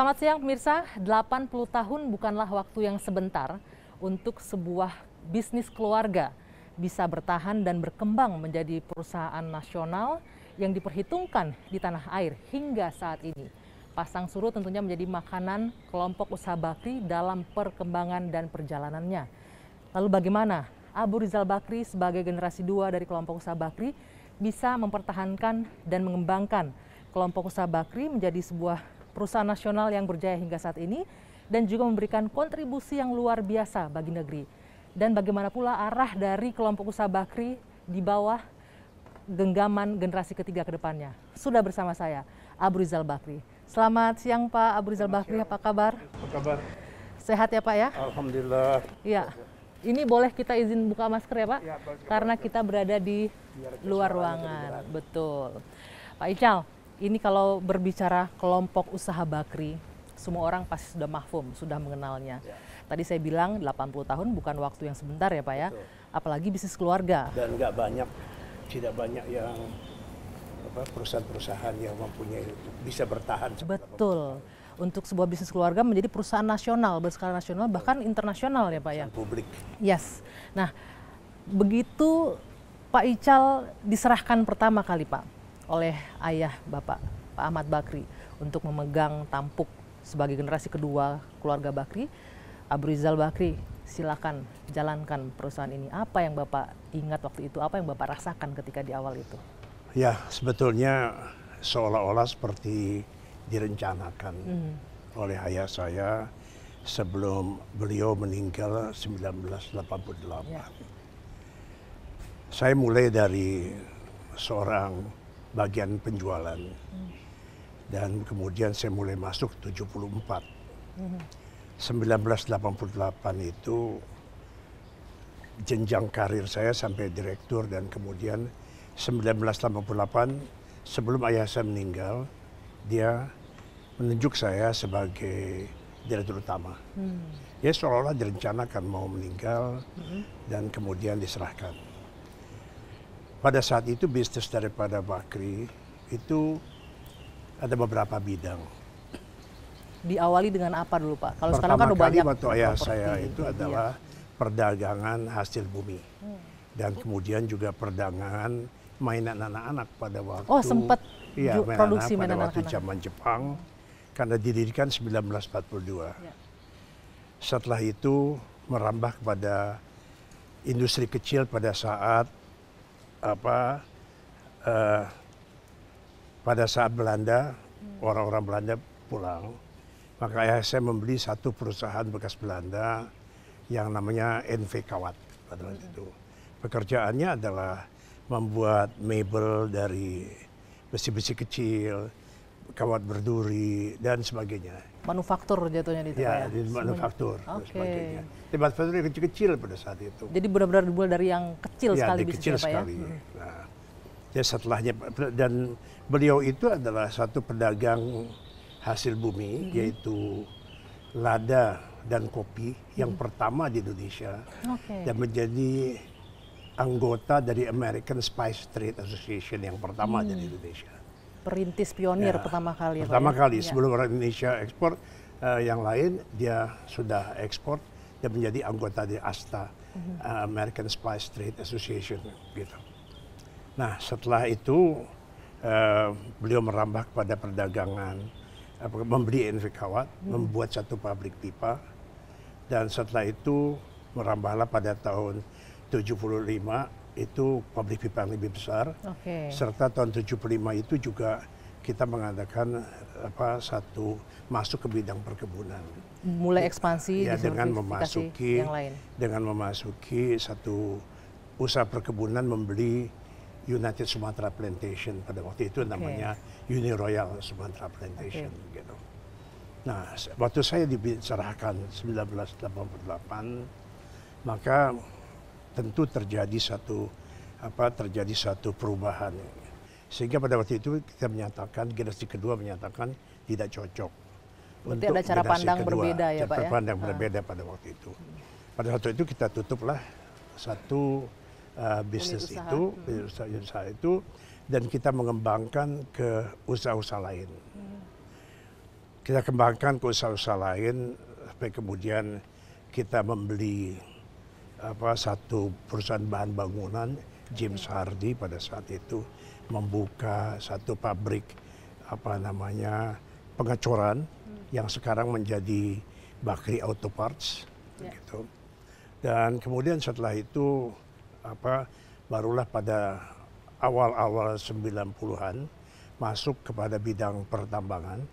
Selamat siang pemirsa, 80 tahun bukanlah waktu yang sebentar untuk sebuah bisnis keluarga bisa bertahan dan berkembang menjadi perusahaan nasional yang diperhitungkan di tanah air hingga saat ini. Pasang surut tentunya menjadi makanan kelompok usaha Bakri dalam perkembangan dan perjalanannya. Lalu bagaimana Abu Rizal Bakri sebagai generasi dua dari kelompok usaha Bakri bisa mempertahankan dan mengembangkan kelompok usaha Bakri menjadi sebuah perusahaan nasional yang berjaya hingga saat ini dan juga memberikan kontribusi yang luar biasa bagi negeri. Dan bagaimana pula arah dari kelompok usaha Bakri di bawah genggaman generasi ketiga ke depannya. Sudah bersama saya, Abu Rizal Bakri. Selamat siang Pak Abu Rizal Bakri, apa kabar? Apa kabar? Sehat ya Pak ya? Alhamdulillah. Iya. Ini boleh kita izin buka masker ya Pak? Ya, Karena kita berada di luar ruangan. Betul. Pak Ical, ini kalau berbicara kelompok usaha bakri, semua orang pasti sudah mahfum, sudah mengenalnya. Ya. Tadi saya bilang 80 tahun bukan waktu yang sebentar ya Pak ya, Betul. apalagi bisnis keluarga. Dan nggak banyak, tidak banyak yang perusahaan-perusahaan yang mempunyai bisa bertahan. Betul. Untuk sebuah bisnis keluarga menjadi perusahaan nasional, berskala nasional, bahkan internasional ya Pak ya. Publik. Yes. Nah, begitu Pak Ical diserahkan pertama kali Pak, oleh ayah Bapak Pak Ahmad Bakri untuk memegang tampuk sebagai generasi kedua keluarga Bakri. Abu Rizal Bakri, silakan jalankan perusahaan ini. Apa yang Bapak ingat waktu itu? Apa yang Bapak rasakan ketika di awal itu? Ya, sebetulnya seolah-olah seperti direncanakan mm. oleh ayah saya sebelum beliau meninggal 1988. Ya. Saya mulai dari seorang bagian penjualan. Dan kemudian saya mulai masuk 74. 1988 itu jenjang karir saya sampai direktur dan kemudian 1988 sebelum ayah saya meninggal dia menunjuk saya sebagai direktur utama. Hmm. Ya seolah-olah direncanakan mau meninggal hmm. dan kemudian diserahkan pada saat itu bisnis daripada Bakri itu ada beberapa bidang. Diawali dengan apa dulu Pak? Kalau Pertama sekarang kan kali banyak. kali waktu ayah saya gitu, itu iya. adalah perdagangan hasil bumi. Hmm. Dan kemudian juga perdagangan mainan anak-anak pada oh, waktu. Oh sempat iya, mainan produksi anak, mainan pada anak waktu zaman Jepang. Karena didirikan 1942. Ya. Setelah itu merambah kepada industri kecil pada saat apa eh, pada saat Belanda hmm. orang-orang Belanda pulang, maka ayah saya membeli satu perusahaan bekas Belanda yang namanya NV Kawat pada waktu hmm. itu. Pekerjaannya adalah membuat mebel dari besi-besi kecil, kawat berduri dan sebagainya. Manufaktur jatuhnya di ya, ya? di manufaktur Semuanya. dan okay. sebagainya. Di manufaktur kecil-kecil pada saat itu. Jadi benar-benar dibuat dari yang kecil ya, sekali ya, kecil bisnisnya sekali. Pak ya? Hmm. Nah, setelahnya dan beliau itu adalah satu pedagang hasil bumi hmm. yaitu lada dan kopi yang hmm. pertama di Indonesia okay. dan menjadi anggota dari American Spice Trade Association yang pertama hmm. di Indonesia perintis pionir ya, pertama kali. Pertama ya, kali ya. sebelum orang Indonesia ekspor uh, yang lain dia sudah ekspor dia menjadi anggota di ASTA uh mhm. eh, -huh. American Spice Trade Association gitu. Nah setelah itu uh, beliau merambah kepada perdagangan, uh, membeli Kawat, uh mhm. -huh. membuat satu pabrik pipa dan setelah itu merambahlah pada tahun 75 itu public yang lebih besar. Okay. Serta tahun 75 itu juga kita mengadakan apa satu masuk ke bidang perkebunan. Mulai ekspansi ya, dengan memasuki yang lain. dengan memasuki satu usaha perkebunan membeli United Sumatra Plantation pada waktu itu namanya Uni Royal Sumatra Plantation okay. gitu. Nah, waktu saya dicerahkan 1988 maka tentu terjadi satu apa terjadi satu perubahan. Sehingga pada waktu itu kita menyatakan generasi kedua menyatakan tidak cocok. Berarti untuk ada cara pandang kedua, berbeda ya cara Pak cara ya? pandang ya? berbeda pada waktu itu. Pada waktu itu kita tutuplah satu uh, bisnis itu, hmm. usaha, itu dan kita mengembangkan ke usaha-usaha lain. Hmm. Kita kembangkan ke usaha-usaha lain sampai kemudian kita membeli apa satu perusahaan bahan bangunan James Hardy pada saat itu membuka satu pabrik apa namanya pengecoran hmm. yang sekarang menjadi Bakri Auto Parts yeah. Ya. gitu. Dan kemudian setelah itu apa barulah pada awal-awal 90-an masuk kepada bidang pertambangan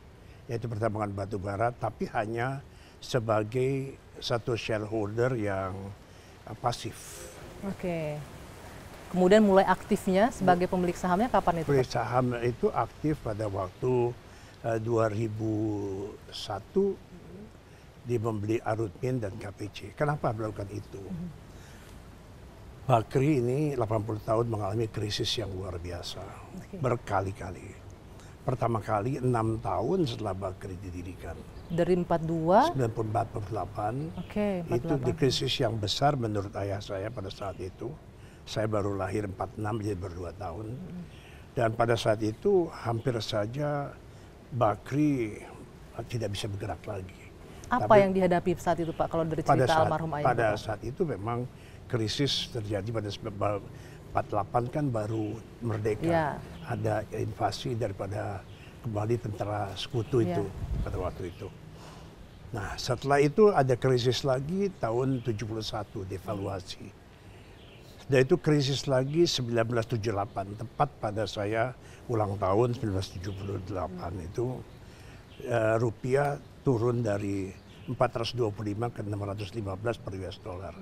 yaitu pertambangan batu bara tapi hanya sebagai satu shareholder yang pasif. Oke. Okay. Kemudian mulai aktifnya sebagai pemilik sahamnya kapan itu? Pemilik saham itu aktif pada waktu uh, eh, 2001 di membeli Arutmin dan KPC. Kenapa melakukan itu? Mhm. Bakri ini 80 tahun mengalami krisis yang luar biasa okay. berkali-kali pertama kali enam tahun setelah Bakri didirikan. Dari empat 42? 94, 48. Oke, okay, oke Itu di krisis yang besar menurut ayah saya pada saat itu. Saya baru lahir empat enam jadi berdua tahun. Dan pada saat itu hampir saja Bakri eh, tidak bisa bergerak lagi. Apa yang dihadapi saat itu Pak kalau dari cerita pada saat, almarhum ayah? Pada saat itu memang krisis terjadi pada 48 kan baru merdeka. Ya ada invasi daripada kembali tentara sekutu itu yeah. pada waktu itu. Nah, setelah itu ada krisis lagi tahun 71 devaluasi. Setelah itu krisis lagi 1978, tepat pada saya ulang tahun 1978 hmm. itu uh, rupiah turun dari 425 ke 615 per US dollar.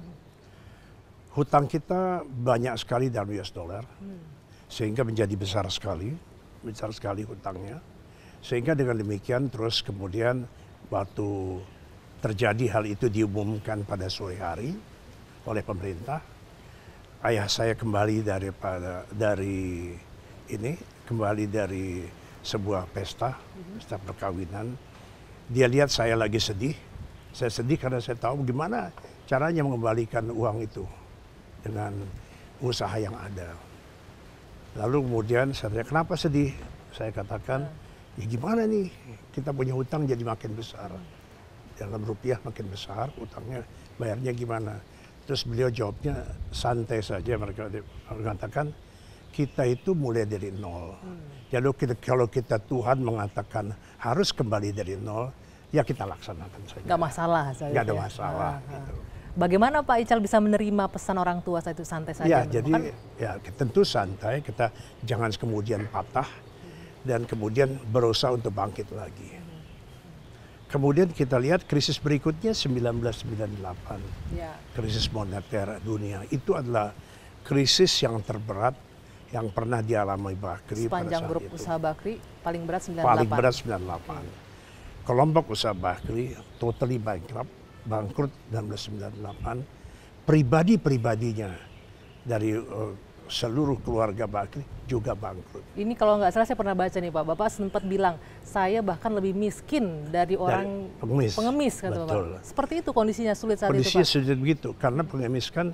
Hutang kita banyak sekali dalam US dollar. Hmm sehingga menjadi besar sekali, besar sekali hutangnya. Sehingga dengan demikian terus kemudian waktu terjadi hal itu diumumkan pada sore hari oleh pemerintah. Ayah saya kembali dari dari ini kembali dari sebuah pesta, pesta perkawinan. Dia lihat saya lagi sedih. Saya sedih karena saya tahu gimana caranya mengembalikan uang itu dengan usaha yang ada. Lalu kemudian saya tanya, kenapa sedih? Saya katakan, ya gimana nih? Kita punya hutang jadi makin besar. Dalam rupiah makin besar, hutangnya bayarnya gimana? Terus beliau jawabnya santai saja. Mereka mengatakan, kita itu mulai dari nol. Hmm. Jadi kita, kalau kita Tuhan mengatakan harus kembali dari nol, ya kita laksanakan saja. Gak masalah. Gak ada masalah. Ah, ah. gitu. Bagaimana Pak Ical bisa menerima pesan orang tua saat itu santai saja? Ya, jadi kan ya tentu santai, kita jangan kemudian patah dan kemudian berusaha untuk bangkit lagi. Kemudian kita lihat krisis berikutnya 1998, ya. krisis moneter dunia. Itu adalah krisis yang terberat yang pernah dialami Bakri Sepanjang pada saat grup usaha Bakri paling berat 98. Paling berat 98. Kelompok usaha Bakri totally bankrupt bangkrut 1998, pribadi-pribadinya dari uh, seluruh keluarga Bakri juga bangkrut. Ini kalau nggak salah saya pernah baca nih Pak, Bapak sempat bilang saya bahkan lebih miskin dari orang dari pengemis, pengemis kata Betul. Bapak. Seperti itu kondisinya sulit saat kondisinya itu Pak? Kondisinya sulit begitu, karena pengemis kan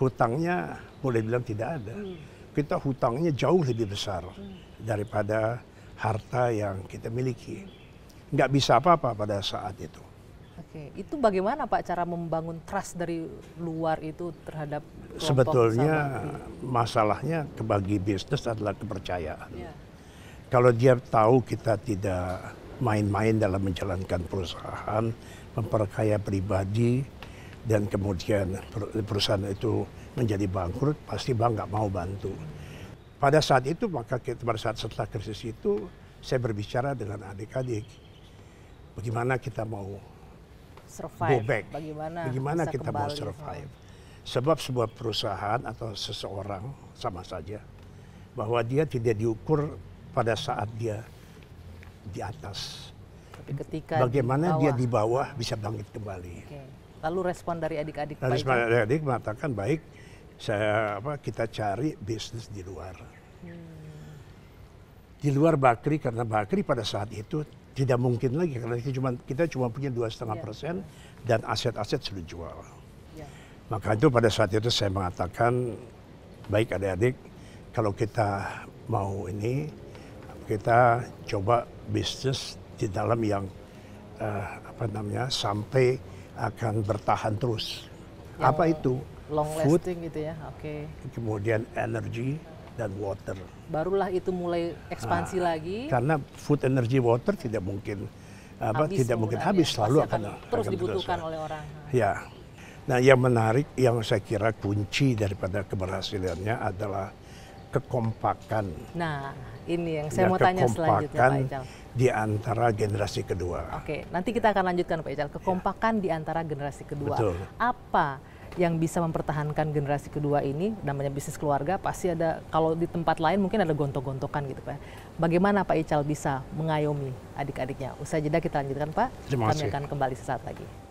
hutangnya boleh bilang tidak ada. Hmm. Kita hutangnya jauh lebih besar hmm. daripada harta yang kita miliki. Nggak bisa apa-apa pada saat itu. Oke, itu bagaimana Pak cara membangun trust dari luar itu terhadap Sebetulnya masalahnya kebagi bisnis adalah kepercayaan. Yeah. Kalau dia tahu kita tidak main-main dalam menjalankan perusahaan, memperkaya pribadi, dan kemudian perusahaan itu menjadi bangkrut, pasti bank nggak mau bantu. Pada saat itu, maka kita, pada saat setelah krisis itu, saya berbicara dengan adik-adik, bagaimana kita mau survive? Go back. Bagaimana, Bagaimana kita mau survive? Sebab sebuah perusahaan atau seseorang sama saja bahwa dia tidak diukur pada saat dia di atas. Tapi ketika bagaimana di dia di bawah bisa bangkit kembali. Okay. Lalu respon dari adik-adik Respon dari adik mengatakan baik saya apa kita cari bisnis di luar. Hmm di luar Bakri karena Bakri pada saat itu tidak mungkin lagi karena kita cuma kita cuma punya dua setengah iya. persen dan aset-aset sudah jual. Iya. Maka itu pada saat itu saya mengatakan baik adik-adik kalau kita mau ini kita coba bisnis di dalam yang uh, apa namanya sampai akan bertahan terus. Yang apa itu? Long food, gitu ya. Oke. Okay. Kemudian energi, dan water. Barulah itu mulai ekspansi nah, lagi. Karena food energy water tidak mungkin apa habis tidak mungkin habis ya. selalu akan, akan terus akan dibutuhkan terus. oleh orang. Ya. Nah, yang menarik yang saya kira kunci daripada keberhasilannya adalah kekompakan. Nah, ini yang saya ya, mau tanya selanjutnya Pak Ical. di antara generasi kedua. Oke, nanti kita akan lanjutkan Pak Ical. Kekompakan ya. di antara generasi kedua. Betul. Apa yang bisa mempertahankan generasi kedua ini namanya bisnis keluarga pasti ada kalau di tempat lain mungkin ada gontok-gontokan gitu Pak. Bagaimana Pak Ical bisa mengayomi adik-adiknya? Usai jeda kita lanjutkan Pak. Terima kasih. Kami akan kembali sesaat lagi.